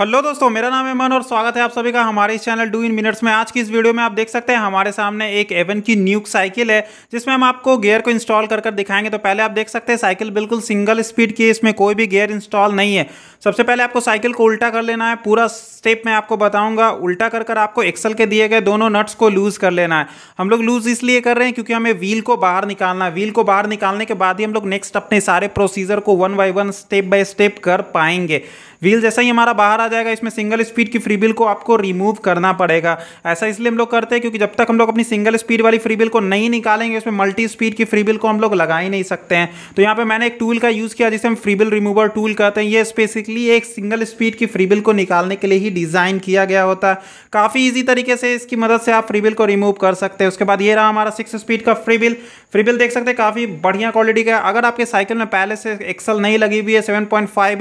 hello दोस्तों मेरा नाम अमन और स्वागत है आप सभी का हमारे इस चैनल डू इन मिनट्स में आज की इस वीडियो में आप देख सकते हैं हमारे सामने एक एवन की न्यूक साइकिल है जिसमें हम आपको गियर को इंस्टॉल कर कर दिखाएंगे तो पहले आप देख सकते हैं साइकिल बिल्कुल सिंगल स्पीड की है इसमें कोई भी गियर इंस्टॉल नहीं है सबसे पहले आपको साइकिल को उल्टा कर लेना है पूरा स्टेप मैं आपको बताऊंगा उल्टा कर कर आपको एक्सल के दिए गए दोनों नट्स को लूज़ कर लेना है हम लोग लूज़ इसलिए कर रहे हैं क्योंकि हमें व्हील को बाहर निकालना है व्हील को बाहर निकालने के बाद ही हम लोग नेक्स्ट अपने सारे प्रोसीजर को one by one step by step कर पाएंगे व्हील जैसा ही हमारा बाहर आ जाएगा इसमें सिंगल स्पीड की फ्री बिल को आपको रिमूव करना पड़ेगा ऐसा इसलिए हम लोग करते हैं क्योंकि जब तक हम लोग अपनी सिंगल स्पीड वाली फ्री बिल को नहीं निकालेंगे इसमें मल्टी स्पीड की फ्री बिल को हम लोग लगा ही नहीं सकते हैं तो यहाँ पर मैंने एक टूल का यूज़ किया जिसे हम फ्री बिल रिमूवर टूल कहते हैं ये स्पेसिकली एक सिंगल स्पीड की फ्री बिल को निकालने के लिए ही डिज़ाइन किया गया होता है काफ़ी ईजी तरीके से इसकी मदद से आप फ्री बिल को रिमूव कर सकते हैं उसके बाद ये रहा हमारा सिक्स स्पीड का फ्री बिल फ्री बिल देख सकते हैं काफ़ी बढ़िया क्वालिटी का अगर आपके साइकिल में पहले से एक्सल नहीं लगी हुई है सेवन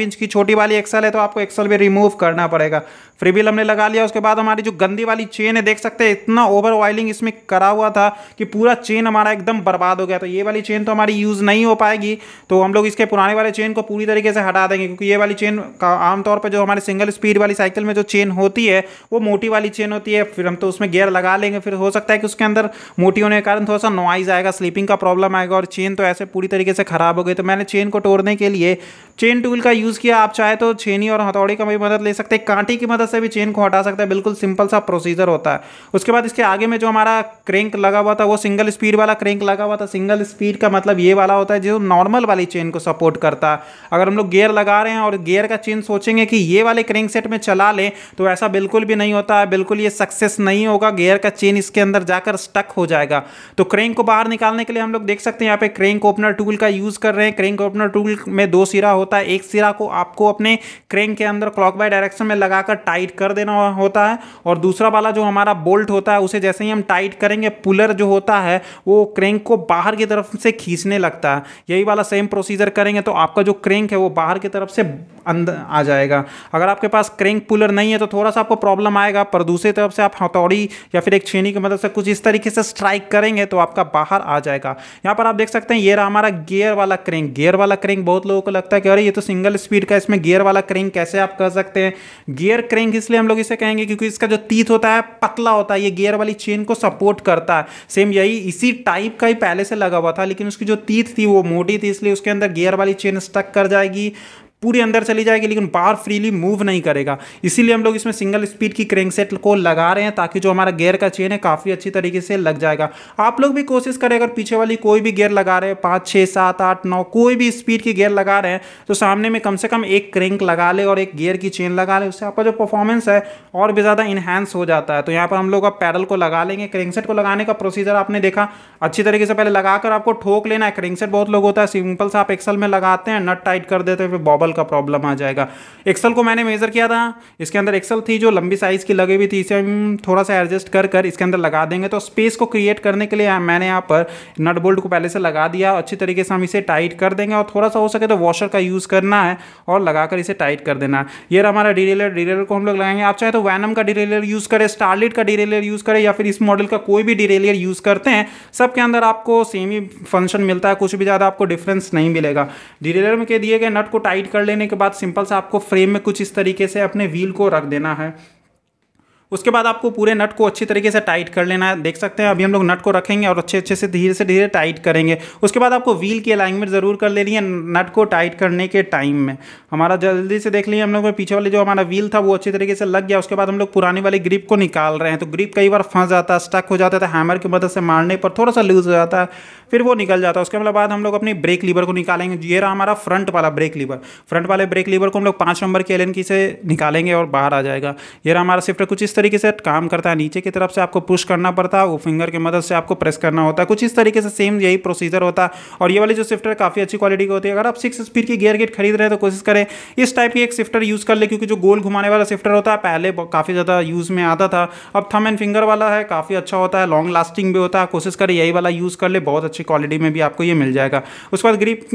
इंच की छोटी वाली एक्सल है तो आपको एक्सल भी रिमूव करना पड़ेगा फ्री बिल हमने लगा लिया उसके बाद हमारी जो गंदी वाली चेन है देख सकते हैं इतना ओवर ऑयलिंग इसमें करा हुआ था कि पूरा चेन हमारा एकदम बर्बाद हो गया तो ये वाली चेन तो हमारी यूज़ नहीं हो पाएगी तो हम लोग इसके पुराने वाले चेन को पूरी तरीके से हटा देंगे क्योंकि ये वाली चेन आमतौर पर जो हमारे सिंगल स्पीड वाली साइकिल में जो चेन होती है वो मोटी वाली चेन होती है फिर हम तो उसमें गेयर लगा लेंगे फिर हो सकता है कि उसके अंदर मोटी होने के कारण थोड़ा सा नॉइज़ आएगा स्लीपिंग का प्रॉब्लम आएगा और चेन तो ऐसे पूरी तरीके से ख़राब हो गई तो मैंने चेन को तोड़ने के लिए चेन टूल का यूज़ किया आप चाहे तो चेन छेनी और हथौड़ी का भी मदद ले सकते हैं कांटे की मदद से भी चेन को हटा सकते हैं बिल्कुल सिंपल सा प्रोसीजर होता है उसके बाद इसके आगे में जो हमारा क्रेंक लगा हुआ था वो सिंगल स्पीड वाला क्रेंक लगा हुआ था सिंगल स्पीड का मतलब ये वाला होता है जो नॉर्मल वाली चेन को सपोर्ट करता है अगर हम लोग गेयर लगा रहे हैं और गेयर का चेन सोचेंगे कि ये वाले क्रेंक सेट में चला लें तो ऐसा बिल्कुल भी नहीं होता है बिल्कुल ये सक्सेस नहीं होगा गेयर का चेन इसके अंदर जाकर स्टक हो जाएगा तो क्रेंक को बाहर निकालने के लिए हम लोग देख सकते हैं यहाँ पे क्रेंक ओपनर टूल का यूज़ कर रहे हैं क्रेंक ओपनर टूल में दो सिरा होता है एक सिरा को आपको अपने क्रेंक के अंदर क्लॉक डायरेक्शन में लगाकर टाइट कर देना होता है और दूसरा वाला जो हमारा बोल्ट होता है उसे जैसे ही हम टाइट करेंगे पुलर जो होता है वो क्रेंक को बाहर की तरफ से खींचने लगता है यही वाला सेम प्रोसीजर करेंगे तो आपका जो क्रेंक है वो बाहर की तरफ से अंदर आ जाएगा अगर आपके पास क्रेंक पुलर नहीं है तो थोड़ा सा आपको प्रॉब्लम आएगा पर दूसरी तरफ से आप हथौड़ी या फिर एक छेनी की मदद मतलब से कुछ इस तरीके से स्ट्राइक करेंगे तो आपका बाहर आ जाएगा यहाँ पर आप देख सकते हैं ये रहा हमारा गियर वाला क्रेंक गियर वाला क्रेंक बहुत लोगों को लगता है कि अरे ये तो सिंगल स्पीड का इसमें गियर वाला क्रेंक कैसे आप कर सकते हैं गियर क्रेंक इसलिए हम लोग इसे कहेंगे क्योंकि इसका जो तीत होता है पतला होता है ये गियर वाली चेन को सपोर्ट करता है सेम यही इसी टाइप का ही पहले से लगा हुआ था लेकिन उसकी जो तीत थी वो मोटी थी इसलिए उसके अंदर गियर वाली चेन स्टक कर जाएगी पूरी अंदर चली जाएगी लेकिन बाहर फ्रीली मूव नहीं करेगा इसीलिए हम लोग इसमें सिंगल स्पीड की क्रैंक सेट को लगा रहे हैं ताकि जो हमारा गेयर का चेन है काफ़ी अच्छी तरीके से लग जाएगा आप लोग भी कोशिश करें अगर पीछे वाली कोई भी गेयर लगा रहे हैं पाँच छः सात आठ नौ कोई भी स्पीड की गेयर लगा रहे हैं तो सामने में कम से कम एक क्रेंक लगा ले और एक गेयर की चेन लगा ले उससे आपका जो परफॉर्मेंस है और भी ज़्यादा इन्हांस हो जाता है तो यहाँ पर हम लोग अब पैडल को लगा लेंगे क्रैंक सेट को लगाने का प्रोसीजर आपने देखा अच्छी तरीके से पहले लगाकर आपको ठोक लेना है क्रैंक सेट बहुत लोग होता है सिंपल सा आप एक्सल में लगाते हैं नट टाइट कर देते हैं फिर बॉबल एक्सल का प्रॉब्लम आ जाएगा एक्सल को मैंने मेज़र किया था इसके अंदर एक्सल थी जो लंबी साइज़ की लगी हुई थी इसे हम थोड़ा सा एडजस्ट कर कर इसके अंदर लगा देंगे तो स्पेस को क्रिएट करने के लिए मैंने यहाँ पर नट बोल्ट को पहले से लगा दिया अच्छी तरीके से हम इसे टाइट कर देंगे और थोड़ा सा हो सके तो वॉशर का यूज़ करना है और लगाकर इसे टाइट कर देना ये हमारा डिरेलर डिरेलर को हम लोग लगाएंगे आप चाहे तो वैनम का डिरेलर यूज़ करें स्टारलिट का डिरेलर यूज़ करें या फिर इस मॉडल का कोई भी डिरेलर यूज़ करते हैं सबके अंदर आपको सेम ही फंक्शन मिलता है कुछ भी ज़्यादा आपको डिफरेंस नहीं मिलेगा डिरेलर में के दिए गए नट को टाइट कर कर लेने के बाद सिंपल से आपको फ्रेम में कुछ इस तरीके से अपने व्हील को रख देना है उसके बाद आपको पूरे नट को अच्छी तरीके से टाइट कर लेना है देख सकते हैं अभी हम लोग नट को रखेंगे और अच्छे अच्छे से धीरे से धीरे टाइट करेंगे उसके बाद आपको व्हील की अलाइनमेंट ज़रूर कर लेनी है नट को टाइट करने के टाइम में हमारा जल्दी से देख लिए हम लोग पीछे वाले जो हमारा व्हील था वो अच्छी तरीके से लग गया उसके बाद हम लोग पुराने वाली ग्रिप को निकाल रहे हैं तो ग्रिप कई बार फंस जाता है स्टक हो जाता है हैमर तो की मदद से मारने पर थोड़ा सा लूज हो जाता है फिर वो निकल जाता है उसके मतलब बाद हम लोग अपनी ब्रेक लीवर को निकालेंगे ये रहा हमारा फ्रंट वाला ब्रेक लीवर फ्रंट वाले ब्रेक लीवर को हम लोग पाँच नंबर के एल की से निकालेंगे और बाहर आ जाएगा ये रहा हमारा शिफ्ट कुछ इस तरीके से काम करता है नीचे की तरफ से आपको पुश करना पड़ता है वो फिंगर की मदद से आपको प्रेस करना होता है कुछ इस तरीके से सेम यही प्रोसीजर होता है और ये वाली जो शिफ्टर काफ़ी अच्छी क्वालिटी की होती है अगर आप सिक्स स्पीड की गियर गेट खरीद रहे हैं तो कोशिश करें इस टाइप की एक शिफ्टर यूज़ कर ले क्योंकि जो गोल घुमाने वाला शिफ्टर होता है पहले काफ़ी ज़्यादा यूज़ में आता था अब थम एंड फिंगर वाला है काफ़ी अच्छा होता है लॉन्ग लास्टिंग भी होता है कोशिश करें यही वाला यूज़ कर ले बहुत अच्छी क्वालिटी में भी आपको ये मिल जाएगा उसके बाद ग्रीप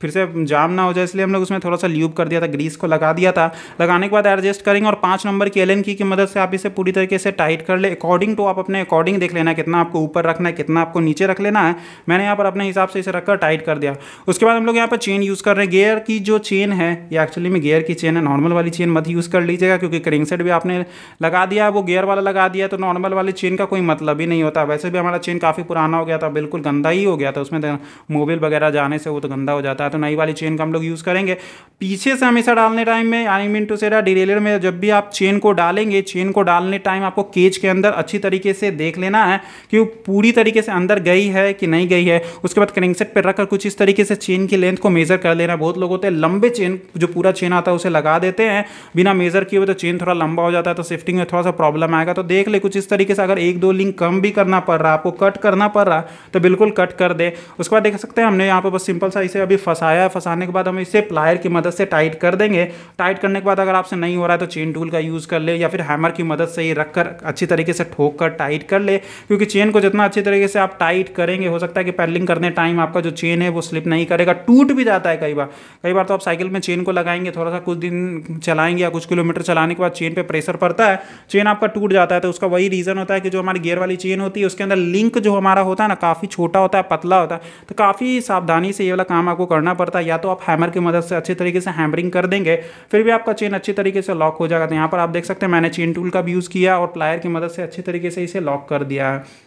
फिर से जाम ना हो जाए इसलिए हम लोग उसमें थोड़ा सा ल्यूब कर दिया था ग्रीस को लगा दिया था लगाने के बाद एडजस्ट करेंगे और पाँच नंबर की एलन की की मदद से आप इसे पूरी तरीके से टाइट कर ले अकॉर्डिंग टू आप अपने अकॉर्डिंग देख लेना कितना आपको ऊपर रखना है कितना आपको नीचे रख लेना है मैंने यहाँ पर अपने हिसाब से इसे रखकर टाइट कर दिया उसके बाद हम लोग यहाँ पर चेन यूज़ कर रहे हैं गेयर की जो चेन है ये एक्चुअली में गेयर की चेन है नॉर्मल वाली चेन मत यूज़ कर लीजिएगा क्योंकि क्रिंग सेट भी आपने लगा दिया वो गेयर वाला लगा दिया तो नॉर्मल वाली चेन का कोई मतलब ही नहीं होता वैसे भी हमारा चेन काफ़ी पुराना हो गया था बिल्कुल गंदा ही हो गया था उसमें मोबाइल तो वगैरह जाने से वो तो गंदा हो जाता है या तो नई वाली चेन का हम लोग यूज़ करेंगे पीछे से हमेशा डालने टाइम में आई मीन टू से डिरेलर में जब भी आप चेन को डालेंगे चेन को डालने टाइम आपको केज के अंदर अच्छी तरीके से देख लेना है कि वो पूरी तरीके से अंदर गई है कि नहीं गई है उसके बाद करेंगसेट पर रखकर कुछ इस तरीके से चेन की लेंथ को मेज़र कर लेना बहुत लोग होते हैं लंबे चेन जो पूरा चेन आता है उसे लगा देते हैं बिना मेज़र किए हुए तो चेन थोड़ा लंबा हो जाता है तो शिफ्टिंग में थोड़ा सा प्रॉब्लम आएगा तो देख ले कुछ इस तरीके से अगर एक दो लिंक कम भी करना पड़ रहा है आपको कट करना पड़ रहा तो बिल्कुल कट कर दे उसके बाद देख सकते हैं हमने यहाँ पर बस सिंपल सा इसे अभी फर्स्ट फंसाया है फंसाने के बाद हम इसे प्लायर की मदद से टाइट कर देंगे टाइट करने के बाद अगर आपसे नहीं हो रहा है तो चेन टूल का यूज़ कर ले या फिर हैमर की मदद से ये रख कर अच्छी तरीके से ठोक कर टाइट कर ले क्योंकि चेन को जितना अच्छी तरीके से आप टाइट करेंगे हो सकता है कि पैडलिंग करने टाइम आपका जो चेन है वो स्लिप नहीं करेगा टूट भी जाता है कई बार कई बार तो आप साइकिल में चेन को लगाएंगे थोड़ा सा कुछ दिन चलाएंगे या कुछ किलोमीटर चलाने के बाद चेन पर प्रेशर पड़ता है चेन आपका टूट जाता है तो उसका वही रीज़न होता है कि जो हमारी गियर वाली चेन होती है उसके अंदर लिंक जो हमारा होता है ना काफ़ी छोटा होता है पतला होता है तो काफ़ी सावधानी से ये वाला काम आपको करना करना पड़ता है या तो आप हैमर की मदद से अच्छे तरीके से हैमरिंग कर देंगे फिर भी आपका चेन अच्छे तरीके से लॉक हो जाएगा तो यहाँ पर आप देख सकते हैं मैंने चेन टूल का भी यूज़ किया और प्लायर की मदद से अच्छे तरीके से इसे लॉक कर दिया है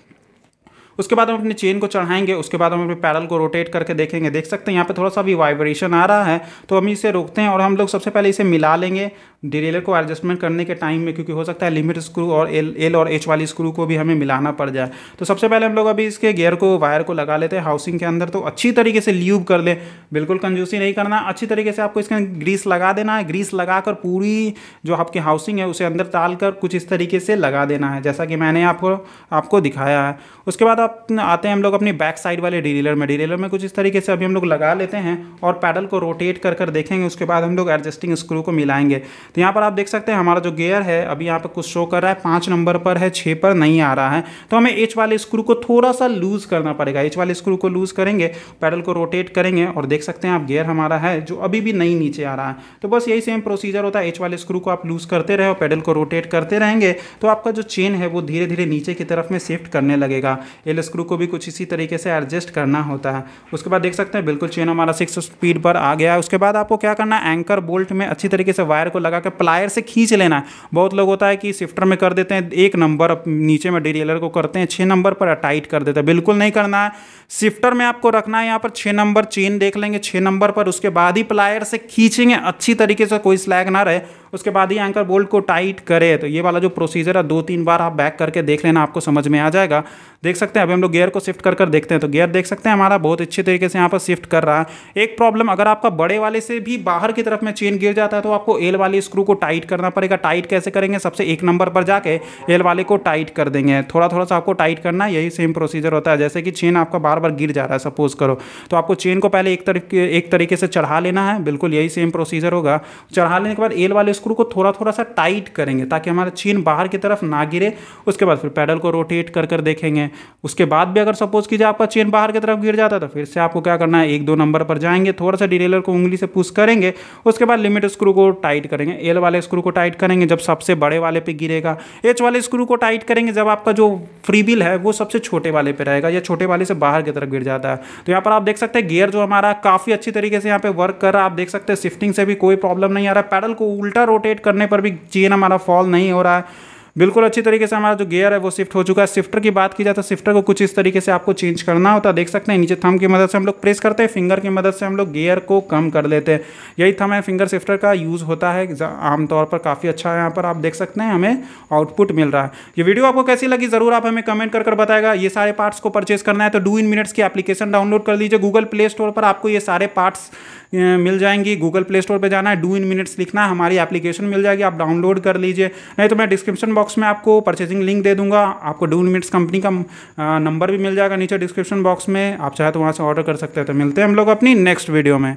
उसके बाद हम अपने चेन को चढ़ाएंगे उसके बाद हम अपने पैरल को रोटेट करके देखेंगे देख सकते हैं यहाँ पे थोड़ा सा भी वाइब्रेशन आ रहा है तो हम इसे रोकते हैं और हम लोग सबसे पहले इसे मिला लेंगे डिरेलर को एडजस्टमेंट करने के टाइम में क्योंकि हो सकता है लिमिट स्क्रू और एल एल और एच वाली स्क्रू को भी हमें मिलाना पड़ जाए तो सबसे पहले हम लोग अभी इसके गेयर को वायर को लगा लेते हैं हाउसिंग के अंदर तो अच्छी तरीके से ल्यूब कर लें बिल्कुल कंजूसी नहीं करना अच्छी तरीके से आपको इसके ग्रीस लगा देना है ग्रीस लगा पूरी जो आपकी हाउसिंग है उसे अंदर डालकर कुछ इस तरीके से लगा देना है जैसा कि मैंने आपको आपको दिखाया है उसके बाद आप आते हैं हम लोग अपनी बैक साइड वाले डीलर में डीलर में कुछ इस तरीके से अभी हम लोग लगा लेते हैं और पैडल को रोटेट कर कर देखेंगे उसके बाद हम लोग एडजस्टिंग स्क्रू को मिलाएंगे तो यहाँ पर आप देख सकते हैं हमारा जो गेयर है अभी यहाँ पर कुछ शो कर रहा है पाँच नंबर पर है छः पर नहीं आ रहा है तो हमें एच वाले स्क्रू को थोड़ा सा लूज़ करना पड़ेगा एच वाले स्क्रू को लूज़ करेंगे पैडल को रोटेट करेंगे और देख सकते हैं आप गेयर हमारा है जो अभी भी नहीं नीचे आ रहा है तो बस यही सेम प्रोसीजर होता है एच वाले स्क्रू को आप लूज़ करते रहे और पैडल को रोटेट करते रहेंगे तो आपका जो चेन है वो धीरे धीरे नीचे की तरफ में शिफ्ट करने लगेगा एल स्क्रू को भी कुछ इसी तरीके से एडजस्ट करना होता है उसके बाद देख सकते हैं बिल्कुल चेन हमारा सिक्स स्पीड पर आ गया है उसके बाद आपको क्या करना है एंकर बोल्ट में अच्छी तरीके से वायर को लगा के प्लायर से खींच लेना है बहुत लोग होता है कि शिफ्टर में कर देते हैं एक नंबर नीचे में डीरेलर को करते हैं छः नंबर पर टाइट कर देते हैं बिल्कुल नहीं करना है शिफ्टर में आपको रखना है यहाँ पर छः नंबर चेन देख लेंगे छः नंबर पर उसके बाद ही प्लायर से खींचेंगे अच्छी तरीके से कोई स्लैग ना रहे उसके बाद ही एंकर बोल्ट को टाइट करें तो ये वाला जो प्रोसीजर है दो तीन बार आप बैक करके देख लेना आपको समझ में आ जाएगा देख सकते हैं अभी हम लोग गियर को शिफ्ट कर कर देखते हैं तो गियर देख सकते हैं हमारा बहुत अच्छे तरीके से यहाँ पर शिफ्ट कर रहा है एक प्रॉब्लम अगर आपका बड़े वाले से भी बाहर की तरफ में चेन गिर जाता है तो आपको एल वाले स्क्रू को टाइट करना पड़ेगा टाइट कैसे करेंगे सबसे एक नंबर पर जाके एल वाले को टाइट कर देंगे थोड़ा थोड़ा सा आपको टाइट करना यही सेम प्रोसीजर होता है जैसे कि चेन आपका बार बार गिर जा रहा है सपोज करो तो आपको चेन को पहले एक तरीके एक तरीके से चढ़ा लेना है बिल्कुल यही सेम प्रोसीजर होगा चढ़ा लेने के बाद एल वाले स्क्रू को थोड़ा थोड़ा सा टाइट करेंगे ताकि हमारा चेन बाहर की तरफ ना गिरे उसके बाद फिर पैडल को रोटेट कर कर देखेंगे उसके बाद भी अगर सपोज कीजिए आपका चेन बाहर की तरफ गिर जाता तो फिर से आपको क्या करना है एक दो नंबर पर जाएंगे थोड़ा सा डिटेलर को उंगली से पुश करेंगे उसके बाद लिमिट स्क्रू को टाइट करेंगे एल वाले स्क्रू को टाइट करेंगे जब सबसे बड़े वाले पे गिरेगा एच वाले स्क्रू को टाइट करेंगे जब आपका जो फ्री बिल है वो सबसे छोटे वाले पे रहेगा या छोटे वाले से बाहर की तरफ गिर जाता है तो यहाँ पर आप देख सकते हैं गियर जो हमारा काफ़ी अच्छी तरीके से यहाँ पे वर्क कर रहा है आप देख सकते हैं शिफ्टिंग से भी कोई प्रॉब्लम नहीं आ रहा है पैडल को उल्टा रोटेट करने पर भी चेन हमारा फॉल नहीं हो रहा है बिल्कुल अच्छी तरीके से हमारा जो गियर है वो शिफ्ट हो चुका है शिफ्टर की बात की जाए तो शिफ्टर को कुछ इस तरीके से आपको चेंज करना होता है देख सकते हैं नीचे थम की मदद से हम लोग प्रेस करते हैं फिंगर की मदद से हम लोग गियर को कम कर लेते हैं यही थम है फिंगर शिफ्टर का यूज़ होता है आमतौर पर काफ़ी अच्छा है यहाँ पर आप देख सकते हैं हमें आउटपुट मिल रहा है ये वीडियो आपको कैसी लगी ज़रूर आप हमें कमेंट कर कर बताएगा ये सारे पार्ट्स को परचेज करना है तो डू इन मिनट्स की एप्लीकेशन डाउनलोड कर लीजिए गूगल प्ले स्टोर पर आपको ये सारे पार्ट्स मिल जाएंगी गूगल प्ले स्टोर पर जाना है डू इन मिनट्स लिखना है हमारी एप्लीकेशन मिल जाएगी आप डाउनलोड कर लीजिए नहीं तो मैं डिस्क्रिप्शन बॉक्स में आपको परचेसिंग लिंक दे दूंगा आपको डून मिट्स कंपनी का नंबर भी मिल जाएगा नीचे डिस्क्रिप्शन बॉक्स में आप चाहे तो वहाँ से ऑर्डर कर सकते हैं तो मिलते हैं हम लोग अपनी नेक्स्ट वीडियो में